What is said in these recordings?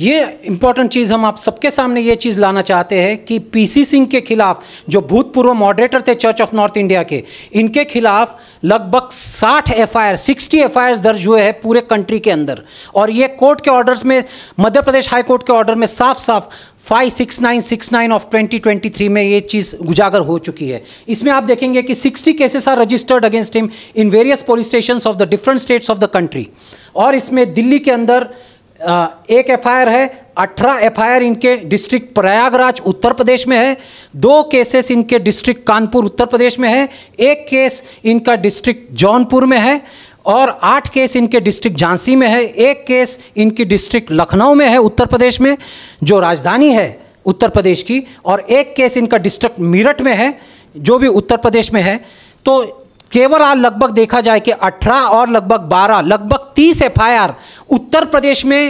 ये इंपॉर्टेंट चीज़ हम आप सबके सामने ये चीज़ लाना चाहते हैं कि पीसी सिंह के खिलाफ जो भूतपूर्व मॉडरेटर थे चर्च ऑफ नॉर्थ इंडिया के इनके खिलाफ लगभग 60 एफ 60 सिक्सटी दर्ज हुए हैं पूरे कंट्री के अंदर और ये कोर्ट के ऑर्डर्स में मध्य प्रदेश हाई कोर्ट के ऑर्डर में साफ साफ five six nine six nine of twenty twenty three में ये चीज़ उजागर हो चुकी है इसमें आप देखेंगे कि sixty cases are registered against him in various police station of the different states of the country और इसमें दिल्ली के अंदर एक एफ है अठारह एफ इनके डिस्ट्रिक्ट प्रयागराज उत्तर प्रदेश में है दो केसेस इनके डिस्ट्रिक्ट कानपुर उत्तर प्रदेश में है एक केस इनका डिस्ट्रिक्ट जौनपुर में है और आठ केस इनके डिस्ट्रिक्ट झांसी में है एक केस इनकी डिस्ट्रिक्ट लखनऊ में है उत्तर प्रदेश में जो राजधानी है उत्तर प्रदेश की और एक केस इनका डिस्ट्रिक्ट मेरठ में है जो भी उत्तर प्रदेश में है तो केवल आज लगभग देखा जाए कि 18 और लगभग 12 लगभग 30 एफ उत्तर प्रदेश में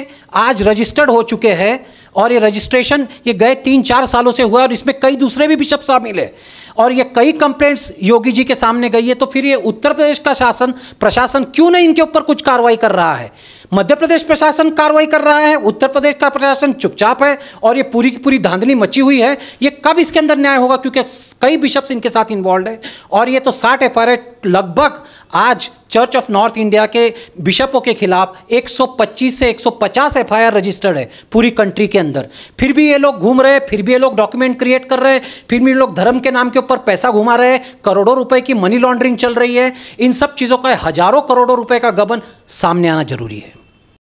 आज रजिस्टर्ड हो चुके हैं और ये रजिस्ट्रेशन ये गए तीन चार सालों से हुआ और इसमें कई दूसरे भी बिशप शामिल है और ये कई कंप्लेंट्स योगी जी के सामने गई है तो फिर ये उत्तर प्रदेश का शासन प्रशासन क्यों नहीं इनके ऊपर कुछ कार्रवाई कर रहा है मध्य प्रदेश प्रशासन कार्रवाई कर रहा है उत्तर प्रदेश का प्रशासन चुपचाप है और ये पूरी की पूरी धांधली मची हुई है ये कब इसके अंदर न्याय होगा क्योंकि कई बिशप्स इनके साथ इन्वॉल्व है और ये तो साठ एफ लगभग आज चर्च ऑफ नॉर्थ इंडिया के बिशपों के खिलाफ 125 से 150 एफआईआर रजिस्टर्ड है पूरी कंट्री के अंदर फिर भी ये लोग घूम रहे हैं फिर भी ये लोग डॉक्यूमेंट क्रिएट कर रहे हैं फिर भी लोग धर्म के नाम के ऊपर पैसा घुमा रहे हैं करोड़ों रुपए की मनी लॉन्ड्रिंग चल रही है इन सब चीज़ों का हजारों करोड़ों रुपए का गबन सामने आना जरूरी है